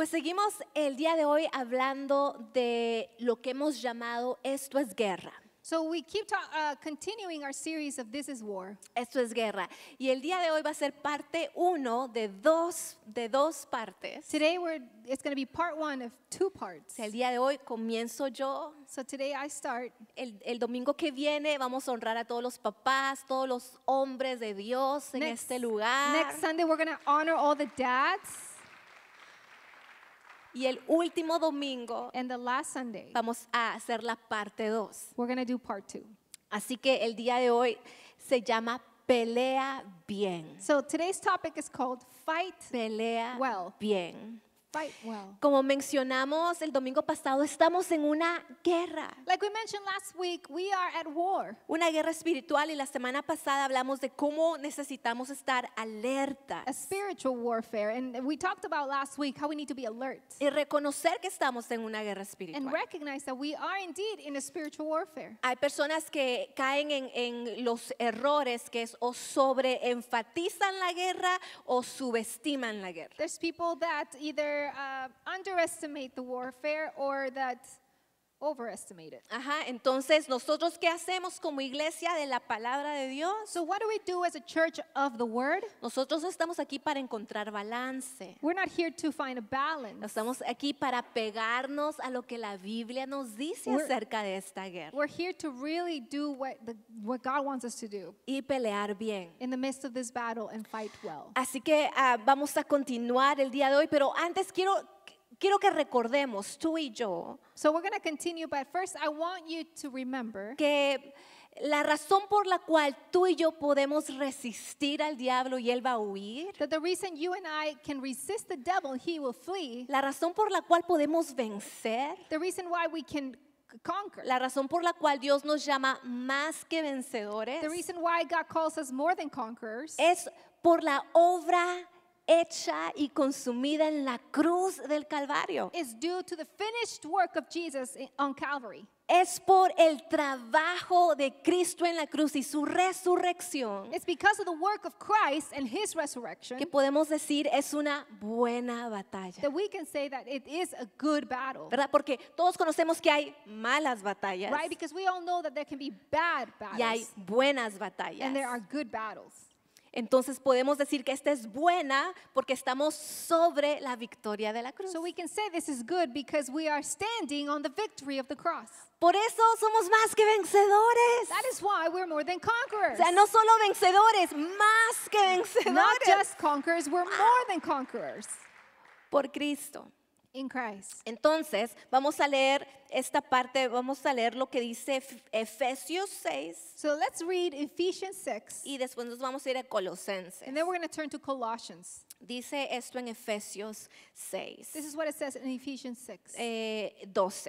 Pues seguimos el día de hoy hablando de lo que hemos llamado esto es guerra. So we keep uh, continuing our series of This is War. Esto es guerra. Y el día de hoy va a ser parte uno de dos, de dos partes. Today it's going to be part of two parts. El día de hoy comienzo yo. So today I start. El, domingo que viene vamos a honrar a todos los papás, todos los hombres de Dios en este lugar. Next Sunday we're going to honor all the dads. Y el último domingo And the last Sunday, vamos a hacer la parte 2. part Así que el día de hoy se llama Pelea bien. So today's topic is called Fight Pelea Well. bien. Como mencionamos el domingo pasado, estamos en una guerra. week, Una guerra espiritual y la semana pasada hablamos de cómo necesitamos estar alerta spiritual warfare we talked about last week we need to be alert. Y reconocer que estamos en una guerra espiritual. Hay personas que caen en, los errores que es o sobre enfatizan la guerra o subestiman la guerra. There's that uh, underestimate the warfare or that Ajá, entonces nosotros qué hacemos como iglesia de la palabra de Dios? So what do we do as a church of the word? Nosotros estamos aquí para encontrar balance. We're not here to find a balance. Estamos aquí para pegarnos a lo que la Biblia nos dice acerca de esta guerra. We're here to really do what what God wants us to do. Y pelear bien. In the midst of this battle and fight well. Así que ah, vamos a continuar el día de hoy, pero antes quiero quiero que recordemos tú y yo. que la razón por la cual tú y yo podemos resistir al diablo y él va a huir. the reason you and I can resist the devil, he will flee. La razón por la cual podemos vencer. La razón por la cual Dios nos llama más que vencedores es por la obra hecha y consumida en la cruz del Calvario. Is due to the finished work of Jesus on Calvary. Es por el trabajo de Cristo en la cruz y su resurrección. It's because of the work of Christ and his resurrection. Que podemos decir es una buena batalla. That we can say that it is a good battle. ¿Verdad? Porque todos conocemos que hay malas batallas. Right? Because we all know that there can be bad battles. Y hay buenas batallas. And there are good battles. Entonces podemos decir que esta es buena porque estamos sobre la victoria de la cruz. So we can say this is good because we are standing on the victory of the cross. Por eso somos más que vencedores. That is why we're more than conquerors. O sea, no solo vencedores, más que vencedores. Not just conquerors, we're more than conquerors. Por Cristo. In Christ. Entonces, vamos a leer esta parte, vamos a leer lo que dice Efesios 6. So let's read Ephesians 6. Y después nos vamos a ir a Colosenses. And then we're going to turn to Colossians. Dice esto en Efesios 6. This is what it says in Ephesians 6. Eh, 12.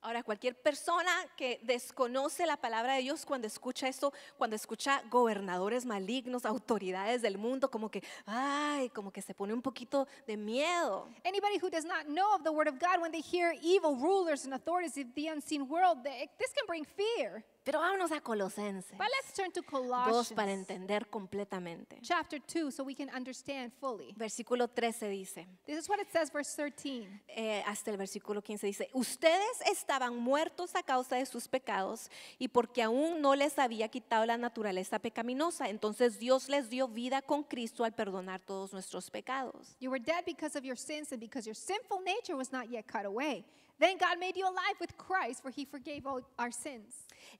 Ahora, cualquier persona que desconoce la palabra de Dios cuando escucha esto, cuando escucha gobernadores malignos, autoridades del mundo, como que, ay, como que se pone un poquito de miedo. Anybody who does not know of the word of God when they hear evil rulers and authorities of the unseen world, they, this can bring fear. Pero vámonos a Colosenses. But let's turn to Colossians. Dos para entender completamente. Chapter 2 so we can understand fully. Versículo 13 dice. This is what it says verse 13. Eh, hasta el versículo 15 dice, "Ustedes estaban muertos a causa de sus pecados y porque aún no les había quitado la naturaleza pecaminosa, entonces Dios les dio vida con Cristo al perdonar todos nuestros pecados." You were dead because of your sins and because your sinful nature was not yet cut away.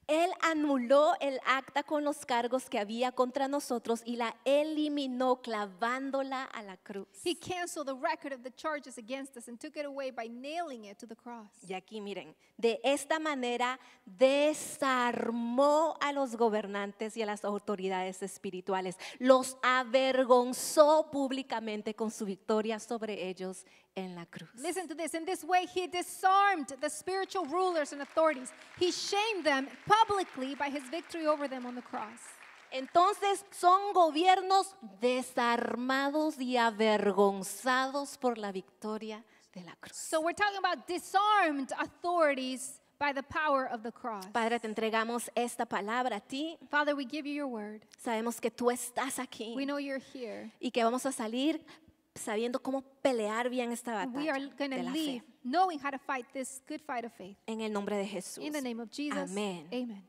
Él anuló el acta con los cargos que había contra nosotros y la eliminó clavándola a la cruz. He the record of the charges against us and took it away by nailing it to Y aquí miren, de esta manera desarmó a los gobernantes y a las autoridades espirituales. Los avergonzó públicamente con su victoria sobre ellos en la cruz. Listen to this. In this way, he disarmed the spiritual rulers and authorities. He shamed them publicly by his victory over them on the cross. Entonces son gobiernos desarmados y avergonzados por la victoria de la cruz. So we're talking about disarmed authorities by the power of the cross. Padre, te entregamos esta palabra a ti. Father, we give you your word. Sabemos que tú estás aquí. We know you're here. Y que vamos a salir sabiendo cómo pelear bien esta batalla de la fe. Knowing how faith. En el nombre de Jesús. Amén.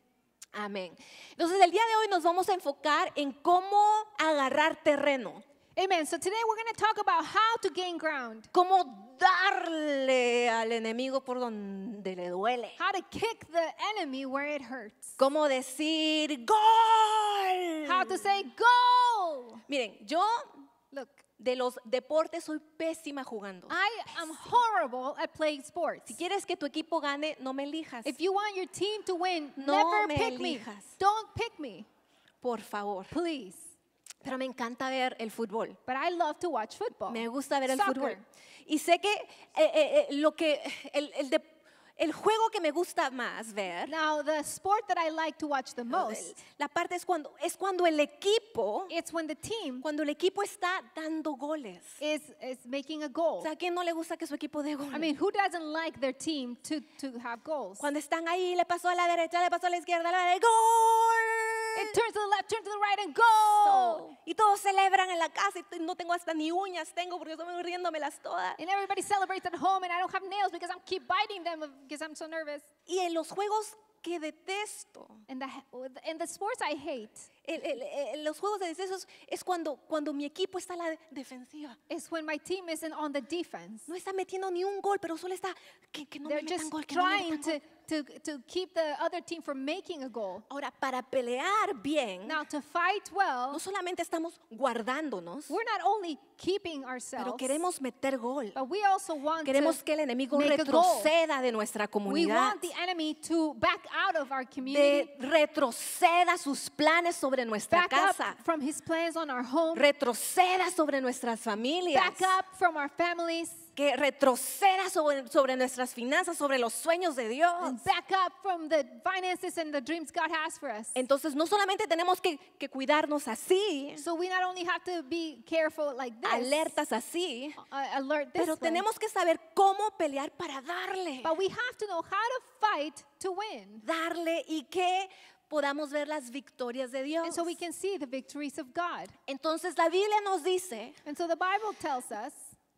Amén. Entonces el día de hoy nos vamos a enfocar en cómo agarrar terreno. Amén. So today we're going to talk about how to gain ground. Cómo darle al enemigo por donde le duele. How to kick the enemy where it hurts. Cómo decir gol. How to say goal. Miren, yo Look de los deportes soy pésima jugando. I am horrible at playing sports. Si quieres que tu equipo gane, no me elijas. If you want your team to win, never pick me. Don't pick me, Por favor. please. Pero me encanta ver el fútbol. But I love to watch football. Me gusta ver el fútbol. Y sé que eh, eh, eh, lo que el, el de- el juego que me gusta más ver. Now the sport that I like to watch the most. La parte es cuando es cuando el equipo. team. Cuando el equipo está dando goles. Is is making a goal. O sea, quién no le gusta que su equipo dé goles? I mean, who doesn't like their team to to have goals? Cuando están ahí, le pasó a la derecha, le pasó a la izquierda, le gol. It turns to the left, turn to the right and go. y todos celebran en la casa y no tengo hasta ni uñas tengo porque estoy mordiéndomelas todas. And everybody celebrates at home and I don't have nails because I'm keep biting them because I'm so nervous. Y en los juegos que detesto. And the, and the sports I hate. El, los juegos de deseos es, cuando, cuando mi equipo está la defensiva. Es when my team isn't on the defense. No está metiendo ni un gol, pero solo está que, que no They're me metan gol, que no to, to keep the other team from making a goal. Ahora, para pelear bien, Now, to fight well, no solamente estamos guardándonos, we're not only keeping ourselves, pero queremos meter gol. But we also want queremos to que el enemigo retroceda de nuestra comunidad. We want the enemy to back out of our community, de retroceda sus planes sobre nuestra back casa. Up from his plans on our home, retroceda sobre nuestras familias. Back up from our families que retroceda sobre, sobre nuestras finanzas, sobre los sueños de Dios. Entonces no solamente tenemos que, cuidarnos así, alertas así, uh, uh, pero tenemos que saber cómo pelear para darle, darle y que podamos ver las victorias de Dios. Entonces la Biblia nos dice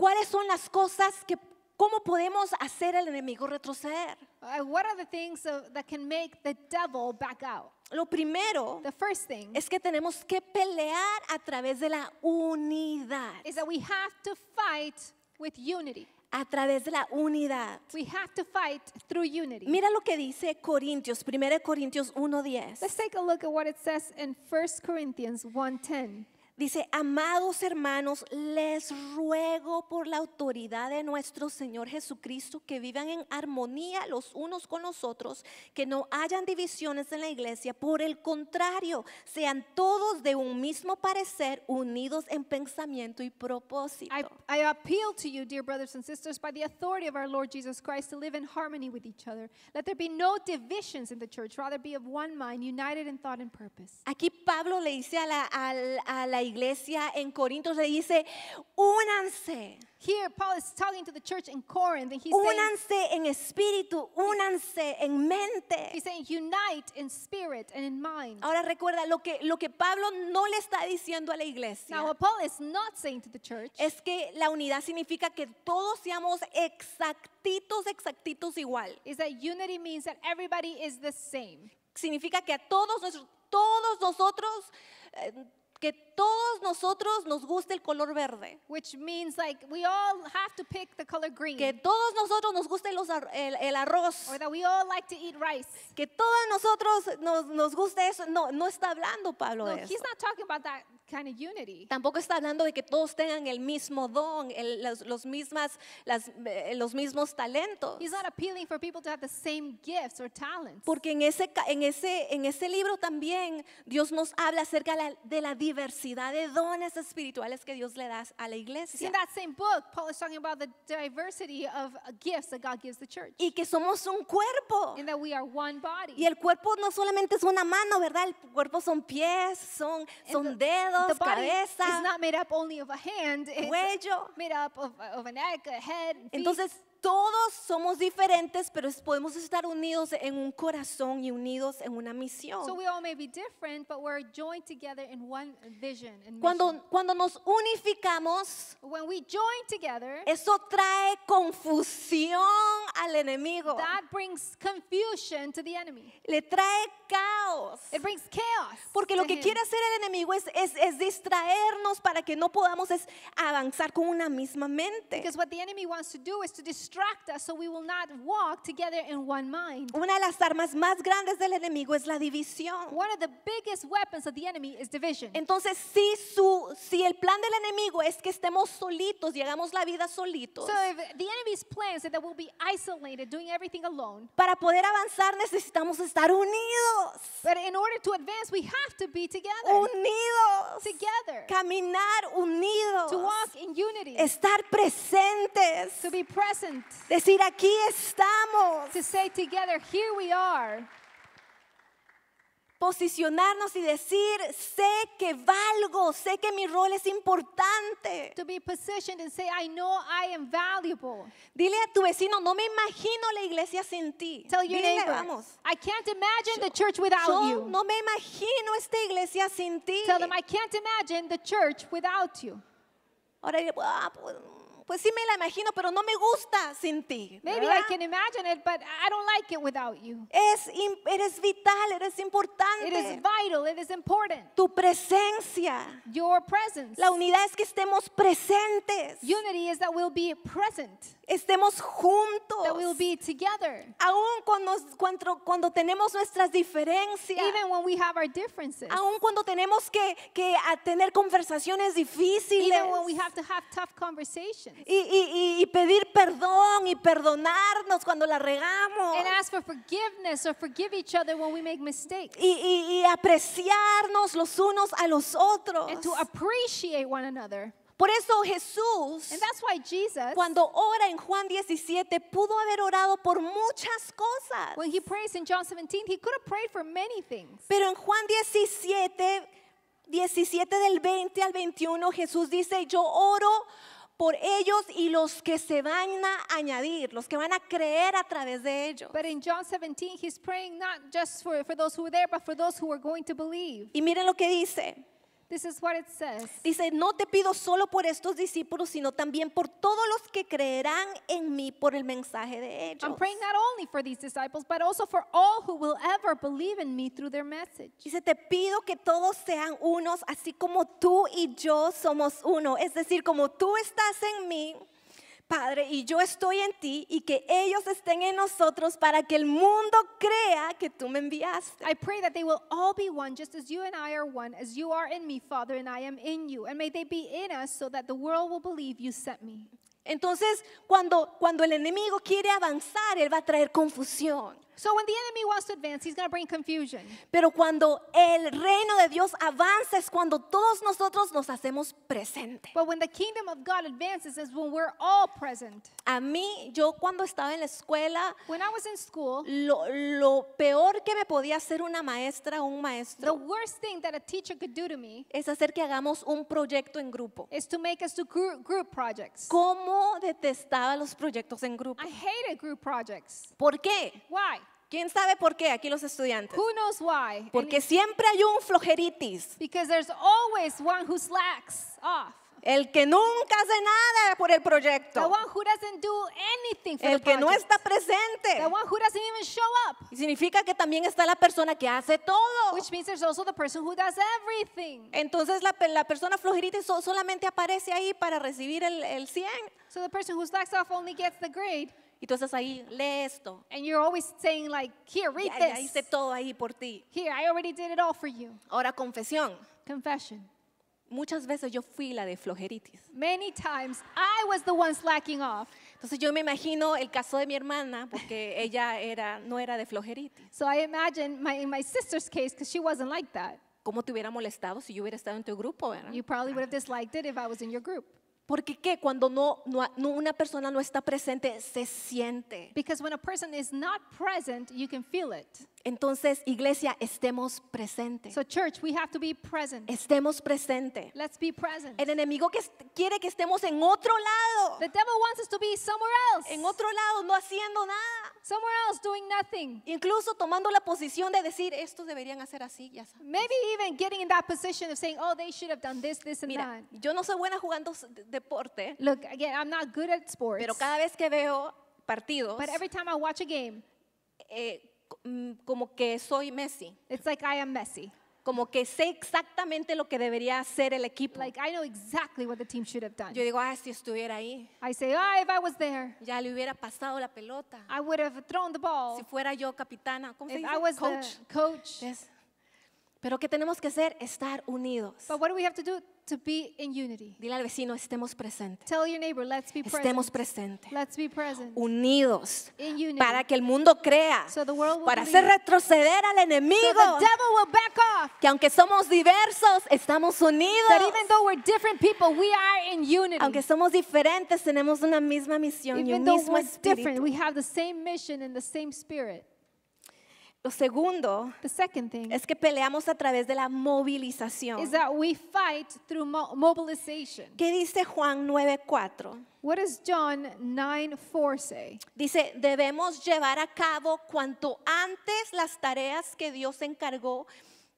¿Cuáles son las cosas que cómo podemos hacer al enemigo retroceder? Uh, what are the things that can make the devil back out? Lo primero the first thing es que tenemos que pelear a través de la unidad. Is that we have to fight with unity. A través de la unidad. We have to fight through unity. Mira lo que dice Corintios, 1 Corintios 1:10. Let's take a look at what it says in 1 Corinthians 1:10. Dice, amados hermanos, les ruego por la autoridad de nuestro Señor Jesucristo que vivan en armonía los unos con los otros, que no hayan divisiones en la iglesia, por el contrario, sean todos de un mismo parecer, unidos en pensamiento y propósito. I, appeal to you, dear brothers and sisters, by the authority of our Lord Jesus Christ, to live in harmony with each other. Let there be no divisions in the church, rather be of one mind, united in thought and purpose. Aquí Pablo le dice a la, a a la iglesia iglesia en Corinto le dice, únanse. Here Paul is talking to the church in Corinth and he's únanse saying, en espíritu, únanse en mente. He's saying unite in spirit and in mind. Ahora recuerda lo que lo que Pablo no le está diciendo a la iglesia. Now what Paul is not saying to the church. Es que la unidad significa que todos seamos exactitos, exactitos igual. Is that unity means that everybody is the same. Significa que a todos nuestros todos nosotros eh, que todos nosotros nos guste el color verde. Which means like we all have to pick the color green. Que todos nosotros nos guste los ar- el, arroz. Or that we all like to eat rice. Que todos nosotros nos, nos guste eso. No, no está hablando Pablo de eso. he's not talking about that Tampoco está hablando de que todos tengan el mismo don, los, mismas, las, eh, los mismos talentos. Porque en ese, en, ese, en ese libro también Dios nos habla acerca de la, diversidad de dones espirituales que Dios le da a la iglesia. Y que somos un cuerpo. Y el cuerpo no solamente es una mano, ¿verdad? El cuerpo son pies, son, son dedos the body cabeza, is not made up only of a hand, it's cuello. made up of, of a neck, a head, feet. Entonces, todos somos diferentes, pero podemos estar unidos en un corazón y unidos en una misión. Cuando cuando nos unificamos, eso trae confusión al enemigo. Le trae caos. Porque lo que quiere hacer el enemigo es, es, distraernos para que no podamos avanzar con una misma mente. Because distract us so we will not walk together in one mind. Una de las armas más grandes del enemigo es la división. One of the biggest weapons of the enemy is division. Entonces, si su si el plan del enemigo es que estemos solitos llegamos la vida solitos. So if the enemy's plan is that we'll be isolated doing everything alone. Para poder avanzar necesitamos estar unidos. But in order to advance we have to be together. Unidos. Together. Caminar unidos. To walk in unity. Estar presentes. To be present. Decir aquí estamos. To say together, here we are. Posicionarnos y decir, sé que valgo, sé que mi rol es importante. To be positioned and say, I know I am valuable. Dile a tu vecino, no me imagino la iglesia sin ti. Tell your Dile, neighbor, vamos. I can't imagine yo, the church without yo you. No me imagino esta iglesia sin ti. Tell them, I can't imagine the church without you. Ahora, ah, pues, pues sí me la imagino, pero no me gusta sin ti. Maybe ¿verdad? I can imagine it, but I don't like it without you. Es eres vital, eres importante. It is vital, it is important. Tu presencia. Your presence. La unidad es que estemos presentes. Unity is that we'll be present. Estemos juntos. That we'll be together. Aún cuando, cuando, cuando tenemos nuestras diferencias. Even when we have our differences. Aún cuando tenemos que, que tener conversaciones difíciles. Even when we have to have tough conversations. Y, pedir perdón y perdonarnos cuando la regamos. for Y, apreciarnos los unos a los otros. to appreciate one another. Por eso Jesús, And that's why Jesus, cuando ora en Juan 17, pudo haber orado por muchas cosas. When he prays in John 17, he could have prayed for many things. Pero en Juan 17, 17 del 20 al 21, Jesús dice, yo oro por ellos y los que se van a añadir, los que van a creer a través de ellos. But in John 17 he's praying not just for, for those who were there but for those who are going to believe. Y miren lo que dice. Dice, no te pido solo por estos discípulos, sino también por todos los que creerán en mí por el mensaje de ellos. I'm praying not only for these disciples, but also for all who will ever believe in me through their message. Dice, te pido que todos sean unos, así como tú y yo somos uno. Es decir, como tú estás en mí. Padre, y yo estoy en ti y que ellos estén en nosotros para que el mundo crea que tú me enviaste. I pray that they will all be one just as you and I are one, as you are in me, Father, and I am in you. And may they be in us so that the world will believe you sent me. Entonces, cuando, cuando el enemigo quiere avanzar, él va a traer confusión. So when the enemy wants to advance, he's going to bring confusion. Pero cuando el reino de Dios avanza es cuando todos nosotros nos hacemos presente. But when the kingdom of God advances is when we're all present. A mí yo cuando estaba en la escuela, when I was in school, lo, lo peor que me podía hacer una maestra o un maestro, the worst thing that a teacher could do to me, es hacer que hagamos un proyecto en grupo. Is to make us do group, group projects. ¿Cómo detestaba los proyectos en grupo? I hated group projects. ¿Por qué? Why? ¿Quién sabe por qué? Aquí los estudiantes. Who knows why? Porque And siempre hay un flojeritis. Because there's always one who slacks off. El que nunca hace nada por el proyecto. The one who doesn't do anything for el the que no está presente. The one who doesn't even show up. Y significa que también está la persona que hace todo. Which means there's also the person who does everything. Entonces la, la persona flojerita solamente aparece ahí para recibir el, el 100. So the person who slacks off only gets the grade. ahí, lee esto. And you're always saying like, here, read Ya, ya this. hice todo ahí por ti. Here, I already did it all for you. Ahora, confesión. Confession. Muchas veces yo fui la de flojeritis. Many times I was the one slacking off. Entonces yo me imagino el caso de mi hermana, porque ella era, no era de flojeritis. So I imagine my, in my sister's case, because she wasn't like that. ¿Cómo te hubiera molestado si yo hubiera estado en tu grupo? verdad? You probably would have disliked it if I was in your group. Porque qué cuando no, no, no, una persona no está presente se siente. Because when a person is not present, you can feel it. Entonces, iglesia, estemos presentes. So church, we have to be present. Estemos presentes. Let's be present. El enemigo que quiere que estemos en otro lado. The devil wants us to be somewhere else. En otro lado, no haciendo nada. Somewhere else doing nothing. Incluso tomando la posición de decir, estos deberían hacer así, ya sabes. Maybe even getting in that position of saying, oh, they should have done this, this and Mira, that. yo no soy buena jugando deporte. Look, again, I'm not good at sports. Pero cada vez que veo partidos, But every time I watch a game, eh, Mm, como que soy Messi. It's like I am Messi. Como que sé exactamente lo que debería hacer el equipo. Like I know exactly what the team should have done. Yo digo, ah, si estuviera ahí. I say, ah, if I was there. Ya le hubiera pasado la pelota. I would have thrown the ball. Si fuera yo capitana, ¿cómo if se dice? I was coach. The coach. Yes. Pero qué tenemos que hacer? Estar unidos. But what do we have to do? to be in unity. Dile al vecino, estemos presentes. Tell your neighbor, let's be present. Estemos presentes. Let's be present. Unidos. In unity. Para que el mundo crea. So the world will para hacer retroceder al enemigo. So the devil will back off. Que aunque somos diversos, estamos unidos. That even though we're different people, we are in unity. Aunque somos diferentes, tenemos una misma misión even y un mismo espíritu. Even though we're different, we have the same mission and the same spirit. Lo segundo the second thing es que peleamos a través de la movilización. is that we fight through mobilization. ¿Qué dice Juan 9:4? What does John 9 say? Dice, debemos llevar a cabo cuanto antes las tareas que Dios encargó,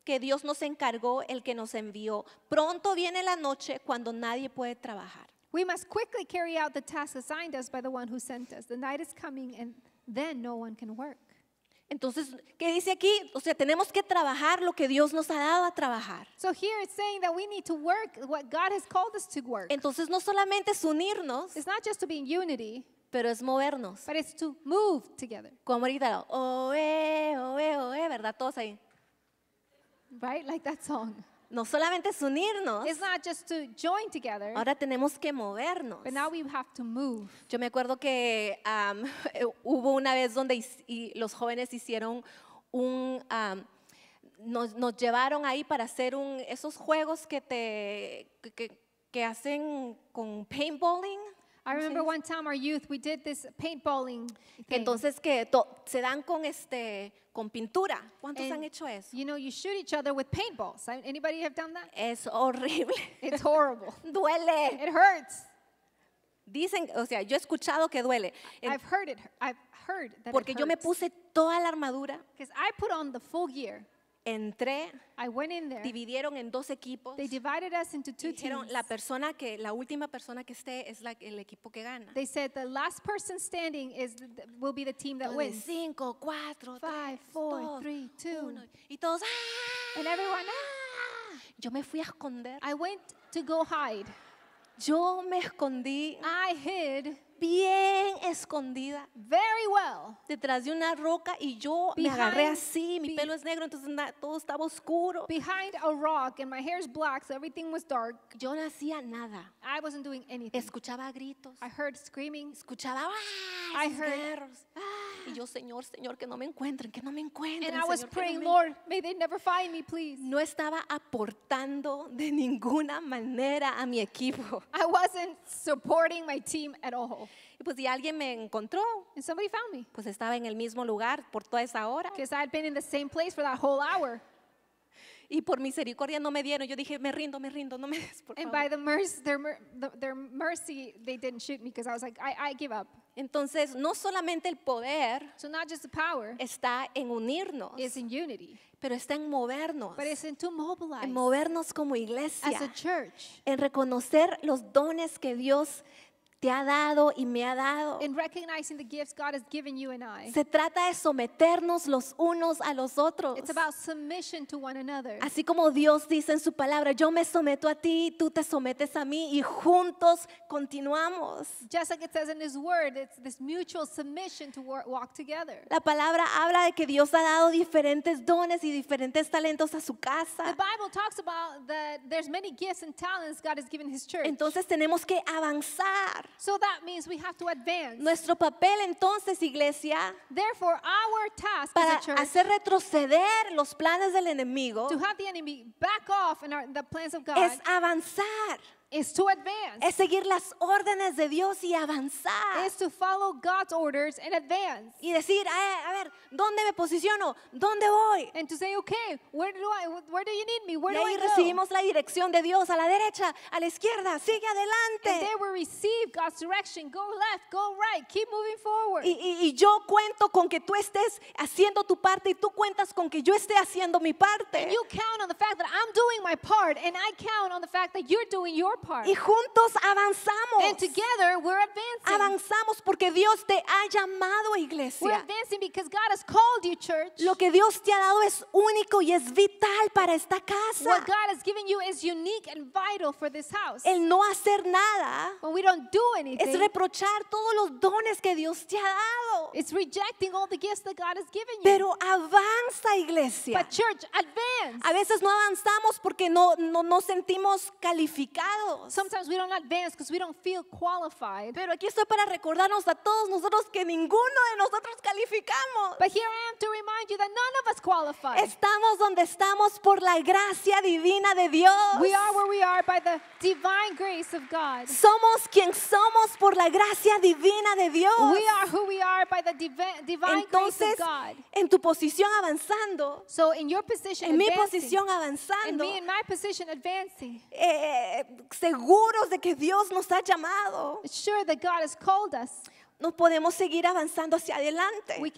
que Dios nos encargó, el que nos envió. Pronto viene la noche cuando nadie puede trabajar. We must quickly carry out the tasks assigned us by the one who sent us. The night is coming, and then no one can work. Entonces, ¿qué dice aquí? O sea, tenemos que trabajar lo que Dios nos ha dado a trabajar. So here it's saying that we need to work what God has called us to work. Entonces, no solamente es unirnos, It's not just to be in unity, pero es movernos. but it's to move together, Como ahorita, eh, oe, oe, oe, ¿verdad? Todos ahí. right? Like that song. No solamente es unirnos. It's not just to join together. Ahora tenemos que movernos. we have to move. Yo me acuerdo que hubo una vez donde y los jóvenes hicieron un nos, llevaron ahí para hacer un, esos juegos que te que, que hacen con paintballing. I remember one time our youth, we did this paintballing. thing. entonces que se dan con este con pintura. ¿Cuántos han hecho eso? You know, you shoot each other with paintballs. Anybody have done that? Es horrible. It's horrible. duele. It hurts. Dicen, o sea, yo he escuchado que duele. I've heard it. I've heard that Porque yo me puse toda la armadura Because I put on the full gear entré, I went in there. dividieron en dos equipos. They divided us into two dijeron, teams. la persona que la última persona que esté es el equipo que gana. They the last person standing will be the team that Cinco, cuatro, tres, dos, Y todos, ah, ¡ah! ¡ah! Yo me fui a esconder. I went to Yo me escondí bien escondida. Very well. Detrás de una roca y yo me agarré así, mi pelo es negro, entonces todo estaba oscuro. Behind a rock and my hair is black, so everything was dark. Yo no hacía nada. I wasn't doing anything. Escuchaba gritos. I heard screaming. Escuchaba ¡ah! I heard, y yo, Señor, Señor, que no me encuentren, que no me encuentren. And I was Señor, praying, no me- Lord, may they never find me, please. No estaba aportando de ninguna manera a mi equipo. I wasn't supporting my team at all. Y pues si alguien me encontró, And somebody found me pues estaba en el mismo lugar por toda esa hora. because I had been in the same place for that whole hour. Y por misericordia no me dieron. Yo dije, me rindo, me rindo, no me des, por And favor". by the mercy, their, their mercy, they didn't shoot me because I was like, I, I give up. Entonces, no solamente el poder power, está en unirnos, pero está en movernos, en movernos como iglesia, en reconocer los dones que Dios te ha dado y me ha dado. Se trata de someternos los unos a los otros. Así como Dios dice en su palabra, yo me someto a ti, tú te sometes a mí y juntos continuamos. Just La palabra habla de que Dios ha dado diferentes dones y diferentes talentos a su casa. Entonces tenemos que avanzar So that means we have to advance. Nuestro papel entonces, iglesia, Therefore, our task para church, hacer retroceder los planes del enemigo, to have the enemy back off in our, the plans of God, es avanzar is to advance. Es seguir las órdenes de Dios y avanzar. Is to follow God's orders and advance. Y decir, ah, a, ver, ¿dónde me posiciono? ¿Dónde voy? And to say, okay, where do I, where do you need me? Where y ahí go? I recibimos la dirección de Dios a la derecha, a la izquierda, sigue adelante. And there we receive God's direction. Go left, go right, keep moving forward. Y, y, y yo cuento con que tú estés haciendo tu parte y tú cuentas con que yo esté haciendo mi parte. And you count on the fact that I'm doing my part and I count on the fact that you're doing your y juntos avanzamos. Avanzamos porque Dios te ha llamado, iglesia. Lo que Dios te ha dado es único y es vital para esta casa. vital El no hacer nada es reprochar todos los dones que Dios te ha dado. Pero avanza, iglesia. A veces no avanzamos porque no, no nos sentimos calificados. Sometimes we don't advance because we don't feel qualified. Pero aquí estoy para recordarnos a todos nosotros que ninguno de nosotros calificamos. But here I am to remind you that none of us qualify. Estamos donde estamos por la gracia divina de Dios. We are where we are by the divine grace of God. Somos quien somos por la gracia divina de Dios. We are who we are by the divine, divine Entonces, grace of God. Entonces, en tu posición avanzando, so in your position en mi posición avanzando, In me in my position advancing, eh, seguros de que Dios nos ha llamado. Sure that God has called us nos podemos seguir avanzando hacia adelante. We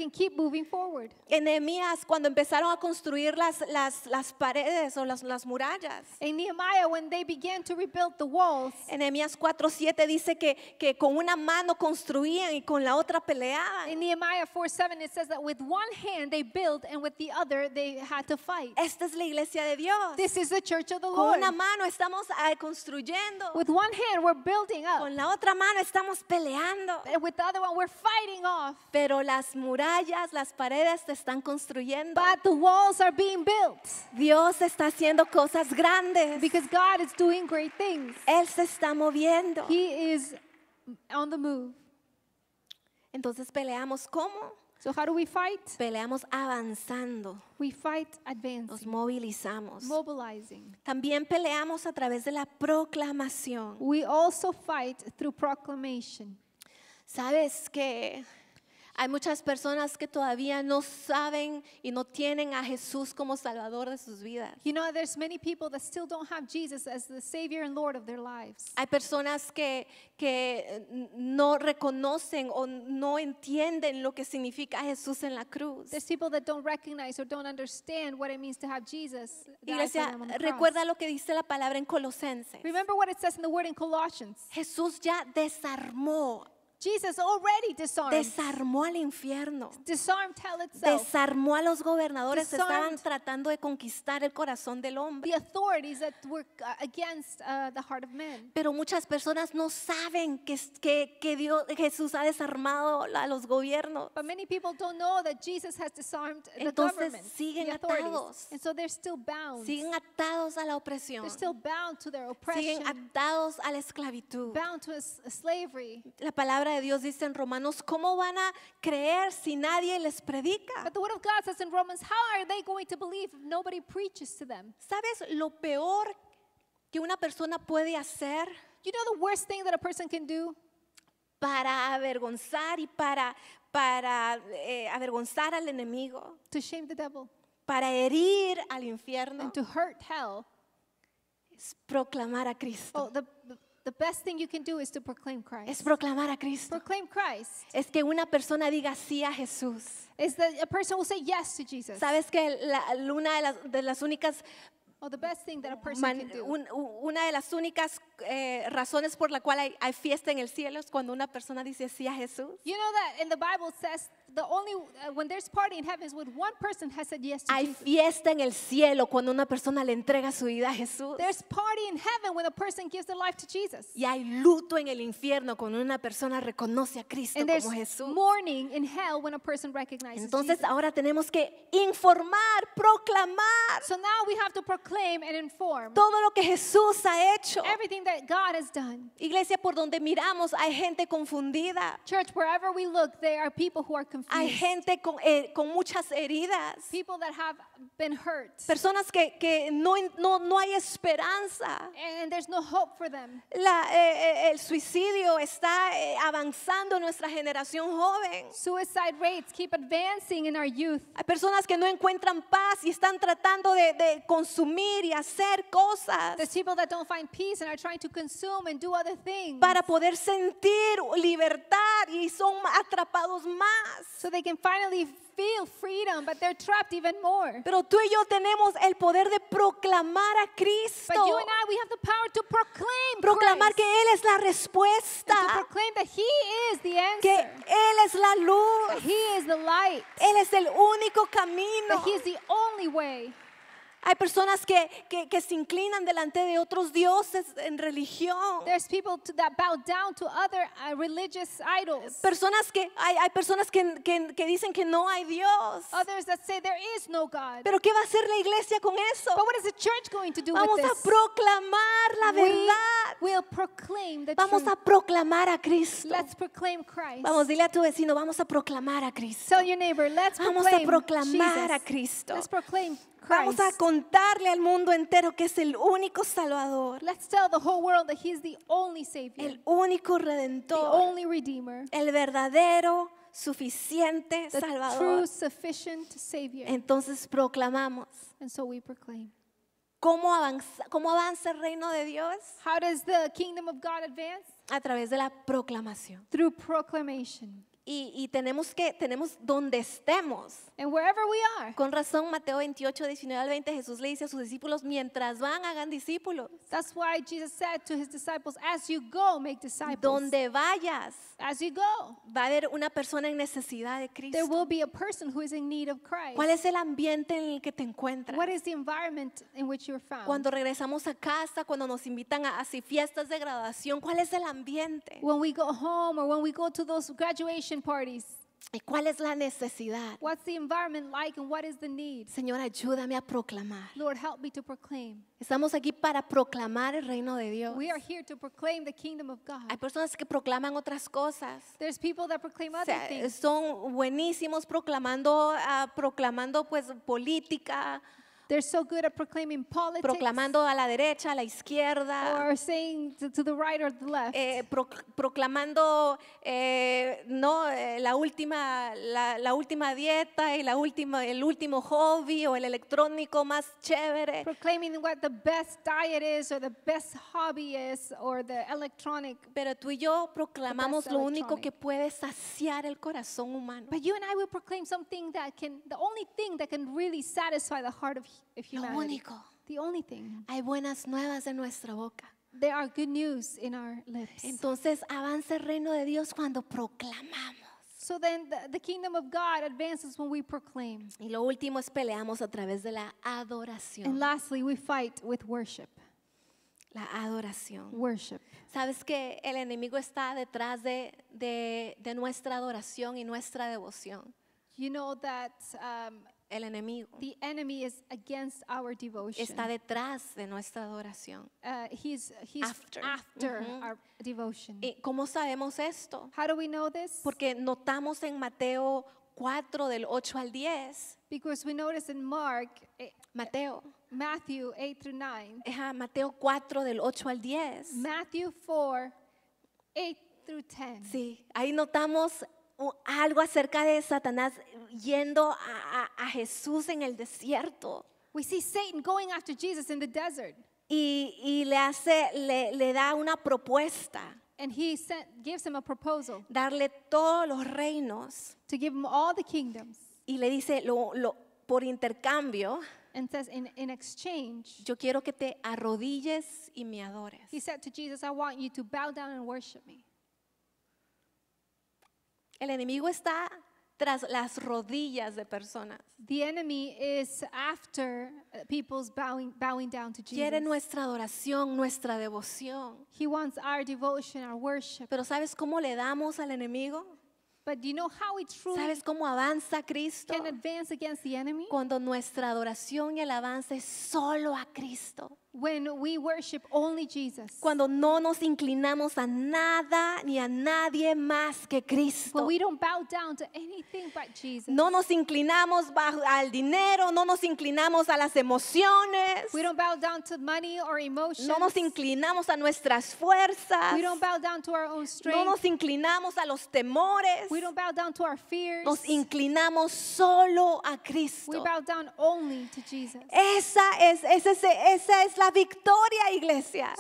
En Nehemías, cuando empezaron a construir las, las, las paredes o las, las murallas. In Nehemiah, when they began to rebuild the walls. En Nehemías 4:7 dice que, que con una mano construían y con la otra peleaban. In Nehemiah 4:7 it says that with one hand they built and with the other they had to fight. Esta es la iglesia de Dios. This is the church of the Lord. Con una mano estamos eh, construyendo. With one hand we're building up. Con la otra mano estamos peleando. Pero las murallas, las paredes te están construyendo. But the walls are being built. Dios está haciendo cosas grandes. Because God is doing great things. Él se está moviendo. He is on the move. Entonces peleamos cómo? So how do we fight? Peleamos avanzando. We fight advancing. Nos movilizamos. Mobilizing. También peleamos a través de la proclamación. We also fight through proclamation. Sabes que hay muchas personas que todavía no saben y no tienen a Jesús como salvador de sus vidas. You know, there's many people that still don't have Jesus as the savior and lord of their lives. Hay personas que que no reconocen o no entienden lo que significa Jesús en la cruz. There's people that don't recognize or don't understand what it means to have Jesus. Iglesia, recuerda lo que dice la palabra en Colosenses. Remember what it says in the word in Colossians. Jesús ya desarmó Jesus already disarmed. Desarmó al infierno. Disarmed hell itself. Desarmó a los gobernadores que estaban tratando de conquistar el corazón del hombre. The authorities that were uh, against uh, the heart of men. Pero muchas personas no saben que, que, que Dios, Jesús ha desarmado a los gobiernos. But many people don't know that Jesus has disarmed the Entonces government, siguen the atados. And so they're still bound. Siguen atados a la opresión. They're still bound to their oppression. Siguen atados a la esclavitud. Bound to a slavery. La palabra Dios dice en Romanos, ¿cómo van a creer si nadie les predica? Romans, ¿Sabes lo peor que una persona puede hacer You know the worst thing that a person can do? para avergonzar y para para eh, avergonzar al enemigo, To shame the devil para herir al infierno, and to hurt hell. es proclamar a Cristo. Oh, The best thing you can do is to proclaim Christ. Es proclamar a Cristo. Proclaim Christ. Es que una persona diga sí a Jesús. Is that a person will say yes to Jesus. Sabes que la, una de las, de las únicas the best thing that a person can do. una de las únicas eh, razones por la cual hay, hay, fiesta en el cielo es cuando una persona dice sí a Jesús. You know that in the Bible says the only uh, when there's party in heaven is when one person has said yes to Hay Jesus. fiesta en el cielo cuando una persona le entrega su vida a Jesús. There's party in heaven when a person gives their life to Jesus. Y hay luto en el infierno cuando una persona reconoce a Cristo And como Jesús. Mourning in hell when a person recognizes Entonces Jesus. ahora tenemos que informar, proclamar. So now we have to proclaim and inform todo lo que Jesús ha hecho. Everything that God has done. Iglesia, por donde miramos hay gente confundida. Church, wherever we look, there are people who are confused. Hay gente con, eh, con muchas heridas. People that have been hurt. Personas que, que no, no, no hay esperanza. And there's no hope for them. La, eh, eh, el suicidio está eh, avanzando en nuestra generación joven. Suicide rates keep advancing in our youth. Hay personas que no encuentran paz y están tratando de, de consumir y hacer cosas. There's people that don't find peace and are trying to consume and do other things. Para poder sentir libertad y son atrapados más. So they can finally feel freedom, but they're trapped even more. Pero tú y yo tenemos el poder de proclamar a Cristo. you and I, we have the power to proclaim proclamar que Él es la respuesta. Que Él es la luz. Él es el único camino. he is the only way. Hay personas que, que, que, se inclinan delante de otros dioses en religión. There's people that bow down to other uh, religious idols. Personas que hay, hay personas que, que, que, dicen que no hay Dios. Others that say there is no God. Pero qué va a hacer la iglesia con eso? But what is the church going to do Vamos with this? a proclamar la verdad. We will proclaim the Vamos truth. a proclamar a Cristo. Let's proclaim Christ. Vamos, dile a tu vecino, vamos a proclamar a Cristo. Tell your neighbor, let's proclaim vamos a proclamar Jesus. a Cristo. Let's proclaim Vamos a contarle al mundo entero que es el único Salvador. El único redentor. El verdadero suficiente Salvador. Entonces proclamamos. ¿Cómo avanza, ¿Cómo avanza el reino de Dios? A través de la proclamación. proclamation. Y, tenemos que, tenemos donde estemos. Con razón, Mateo 28, 19 al 20, Jesús le dice a sus discípulos, mientras van, hagan discípulos. That's Donde vayas, va a haber una persona en necesidad de Cristo. ¿Cuál es el ambiente en el que te encuentras? environment Cuando regresamos a casa, cuando nos invitan a, hacer fiestas de graduación, ¿cuál es el ambiente? When we go home or when we go to those graduations, parties. ¿Y cuál es la necesidad? What's the environment like and what is the need? Señor, ayúdame a proclamar. Lord, help me to proclaim. Estamos aquí para proclamar el reino de Dios. We are here to proclaim the kingdom of God. Hay personas que proclaman otras cosas. There's people that proclaim other things. Son buenísimos proclamando, uh, proclamando pues política. They're so good at proclaiming politics, proclamando a la derecha, a la izquierda, or saying to, to the right or the left. Eh, proclamando eh, no eh, la última la, la, última dieta y la última el último hobby o el electrónico más chévere. Proclaiming what the best diet is or the best hobby is or the electronic. Pero tú y yo proclamamos lo único que puede saciar el corazón humano. But you and I will proclaim something that can the only thing that can really satisfy the heart of if Lo único. The only thing. Hay buenas nuevas en nuestra boca. There are good news in our lips. Entonces avanza el reino de Dios cuando proclamamos. So then the, kingdom of God advances when we proclaim. Y lo último es peleamos a través de la adoración. And lastly, we fight with worship. La adoración. Worship. Sabes que el enemigo está detrás de, de, de nuestra adoración y nuestra devoción. You know that um, el enemigo The enemy is against our devotion. está detrás de nuestra adoración. Uh, he's he's after, after Ujú. our devotion. ¿Y ¿Cómo sabemos esto? How do we know this? Porque notamos en Mateo 4 del 8 al 10, because we notice in Mark, eh, Mateo, Matthew 8 through 9, ajá, Mateo 4 del 8 al 10. Matthew 4, 8 through 10. Sí, ahí notamos algo acerca de Satanás yendo a, a, a Jesús en el desierto. We see Satan going after Jesus in the desert. Y, y le hace, le, le da una propuesta. And he sent, gives him a proposal. Darle todos los reinos. To give him all the kingdoms. Y le dice, lo, lo, por intercambio. And says, in, in exchange, yo quiero que te arrodilles y me adores. He said to Jesus, I want you to bow down and worship me. El enemigo está tras las rodillas de personas. The enemy is after people's bowing, bowing down to Jesus. Quiere nuestra adoración, nuestra devoción. He wants our devotion, our worship. Pero ¿sabes cómo le damos al enemigo? ¿Sabes cómo avanza Cristo? against the enemy? Cuando nuestra adoración y alabanza es solo a Cristo we Cuando no nos inclinamos a nada ni a nadie más que Cristo. No nos inclinamos bajo, al dinero, no nos inclinamos a las emociones. No nos inclinamos a nuestras fuerzas. No nos inclinamos a los temores. Nos inclinamos solo a Cristo. Esa es, esa esa es la victoria, iglesia.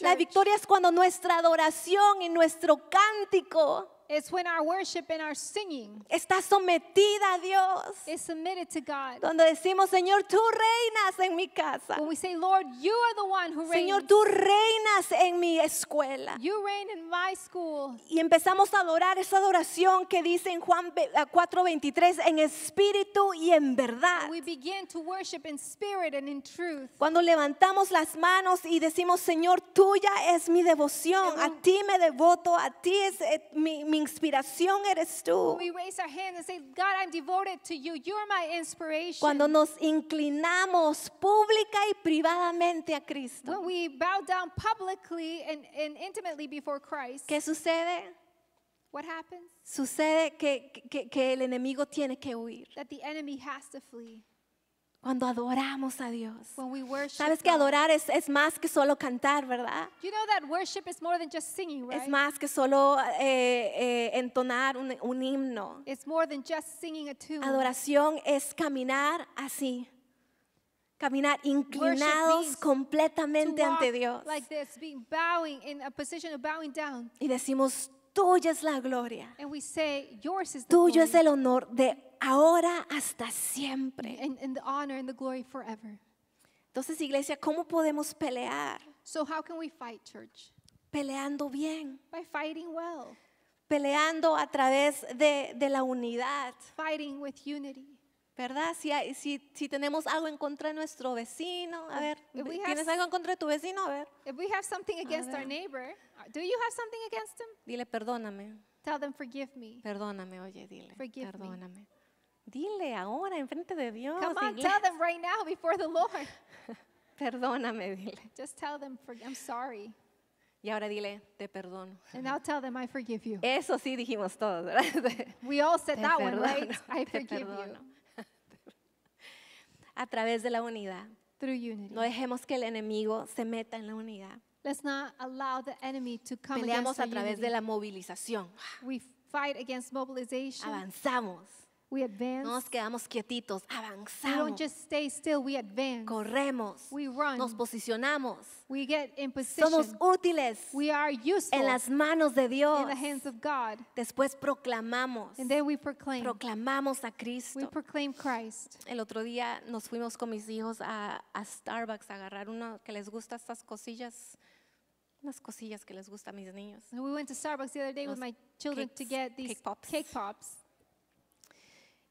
la victoria es cuando nuestra adoración y nuestro cántico worship singing está sometida a Dios. Cuando decimos, Señor, tú reinas en mi casa. Señor, tú reinas en mi escuela. Y empezamos a adorar esa adoración que dice en Juan 4:23 en espíritu y en verdad. Cuando levantamos las manos y decimos, Señor, tuya es mi devoción, a ti me devoto, a ti es eh, mi mi inspiración eres tú. Cuando nos inclinamos pública y privadamente a Cristo. ¿Qué sucede? Sucede que, el enemigo tiene que huir. Cuando adoramos a Dios. Sabes que adorar es, es, más que solo cantar, ¿verdad? Es más que solo eh, eh, entonar un, un himno. Adoración es caminar así. Caminar inclinados completamente ante Dios. Y decimos, tuya es la gloria. Tuyo es el honor de ahora hasta siempre. Entonces, iglesia, ¿cómo podemos pelear? Peleando bien. Peleando a través de, de la unidad. Fighting with unity ¿Verdad? Si, hay, si, si tenemos algo en contra de nuestro vecino, a ver, ¿tienes algo en contra de tu vecino? A ver. If we have something against our neighbor, uh, do you have something against him? Dile, perdóname. Tell them, forgive me. Perdóname, oye, dile. Forgive perdóname. Me. Dile ahora, enfrente de Dios. Come on, tell them right now before the Lord. perdóname, dile. Just tell them, for, I'm sorry. Y ahora dile, te perdono. And I'll tell them, I forgive you. Eso sí dijimos todos, ¿verdad? We all said te that perdono, one, right? I forgive perdono. you a través de la unidad. No dejemos que el enemigo se meta en la unidad. Peleamos a través de la movilización. Avanzamos. No nos quedamos quietitos, avanzamos. Corremos. Nos posicionamos. Somos útiles. En las manos de Dios. Después proclamamos. Proclamamos a Cristo. El otro día nos fuimos con mis hijos a, Starbucks a agarrar uno que les gusta estas cosillas unas cosillas que les gusta a mis niños. We went to Starbucks the other day with my children to get these Cake pops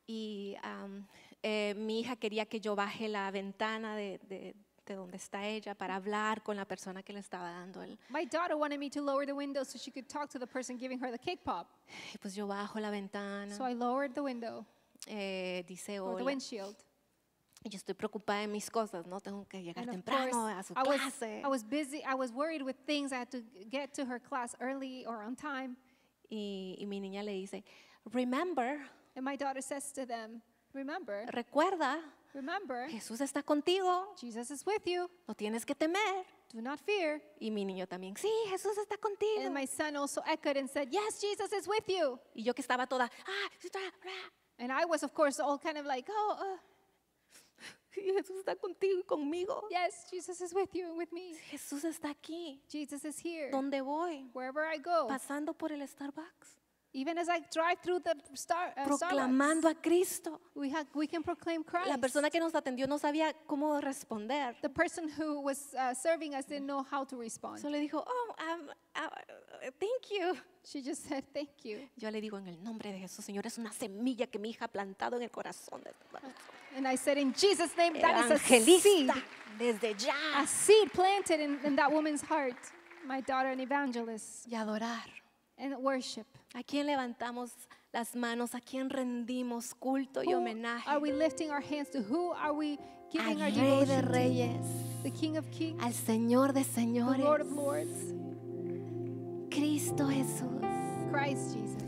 y um, eh, mi hija quería que yo baje la ventana de, de, de, donde está ella para hablar con la persona que le estaba dando el. My daughter wanted me to lower the window so she could talk to the person giving her the cake pop. Y pues yo bajo la ventana. So I lowered the window. Eh, dice hola. the windshield. Y yo estoy preocupada de mis cosas, no tengo que llegar temprano a su I clase. I was busy, I was worried with things. I had to get to her class early or on time. Y, y mi niña le dice, remember. And my daughter says to them, remember, recuerda, remember, Jesús está contigo. Jesus is with you. No tienes que temer. Do not fear. Y mi niño también, sí, Jesús está contigo. And my son also echoed and said, yes, Jesus is with you. Y yo que estaba toda, ah, and I was of course all kind of like, oh, uh, Jesús está contigo y conmigo. Yes, Jesus is with you and with me. Jesús está aquí. Jesus is here. ¿Dónde voy? Wherever I go. Pasando por el Starbucks. Even as I drive through the star, uh, proclamando a Cristo. We have, we can proclaim Christ. La persona que nos atendió no sabía cómo responder. The person who was uh, serving us didn't know how to respond. Solo dijo, "Oh, um, uh, thank you." She just said, "Thank you." Yo le digo en el nombre de Jesús, Señor, es una semilla que mi hija ha plantado en el corazón de And I said in Jesus name that is a seed desde ya. A seed planted in, in that woman's heart, my daughter an evangelist. Y adorar. And worship. ¿A quién levantamos las manos? ¿A quién rendimos culto y homenaje? Are we lifting our hands to who are we giving Al our de Reyes, the King of Kings, al Señor de Señores, the Lord of Lords, Cristo Jesús. Christ Jesus.